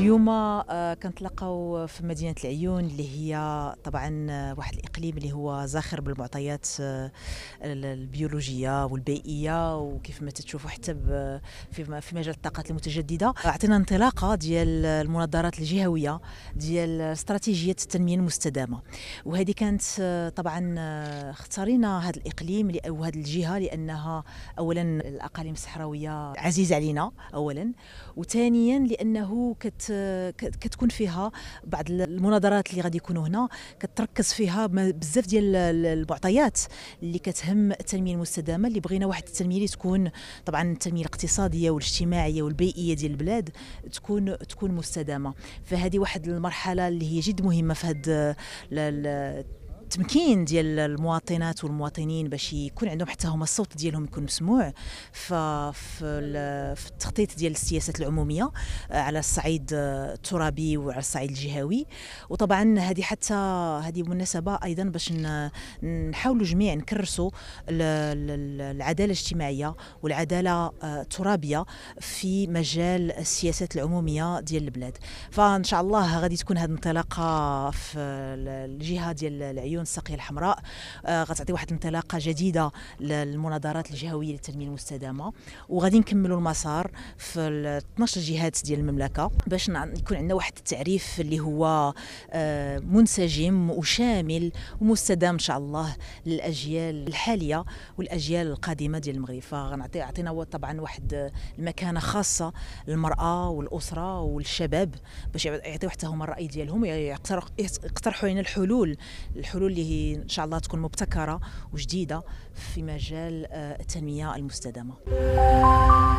اليوم آه، كنتلاقاو في مدينه العيون اللي هي طبعا آه، واحد الاقليم اللي هو زاخر بالمعطيات آه، البيولوجيه والبيئيه وكيف ما تتشوفوا حتى في مجال الطاقات المتجدده عطينا انطلاقه ديال المناظرات الجهويه ديال استراتيجيه التنميه المستدامه وهذه كانت طبعا اختارينا هذا الاقليم او هذه الجهه لانها اولا الاقاليم الصحراويه عزيزه علينا اولا وثانيا لانه كت كتكون فيها بعض المناظرات اللي غادي يكونوا هنا كتركز فيها بزاف ديال المعطيات اللي كتهم التنميه المستدامه اللي بغينا واحد التنميه اللي تكون طبعا التنميه الاقتصاديه والاجتماعيه والبيئيه ديال البلاد تكون تكون مستدامه فهذه واحد المرحله اللي هي جد مهمه في هذا التمكين ديال المواطنات والمواطنين باش يكون عندهم حتى هما الصوت ديالهم يكون مسموع في التخطيط ديال السياسات العموميه آه، على الصعيد آه، الترابي وعلى الصعيد الجهوي وطبعا هذه حتى هذه مناسبه ايضا باش نحاولوا جميع نكرسوا العداله الاجتماعيه والعداله آه، الترابيه في مجال السياسات العموميه ديال البلاد فان شاء الله غادي تكون هذه الانطلاقه في الجهه ديال العيون عيون الساقيه الحمراء آه، غتعطي واحد الانطلاقه جديده للمناظرات الجهويه للتنميه المستدامه وغادي نكملوا المسار في 12 جهات ديال المملكه باش يكون عندنا واحد التعريف اللي هو آه، منسجم وشامل ومستدام ان شاء الله للاجيال الحاليه والاجيال القادمه ديال المغرب فغنعطي عطينا طبعا واحد المكانه خاصه للمراه والاسره والشباب باش يعطيو حتى هما الراي ديالهم ويقترحوا لنا الحلول الحلول اللي ان شاء الله تكون مبتكره وجديده في مجال آه، التنميه المستدامه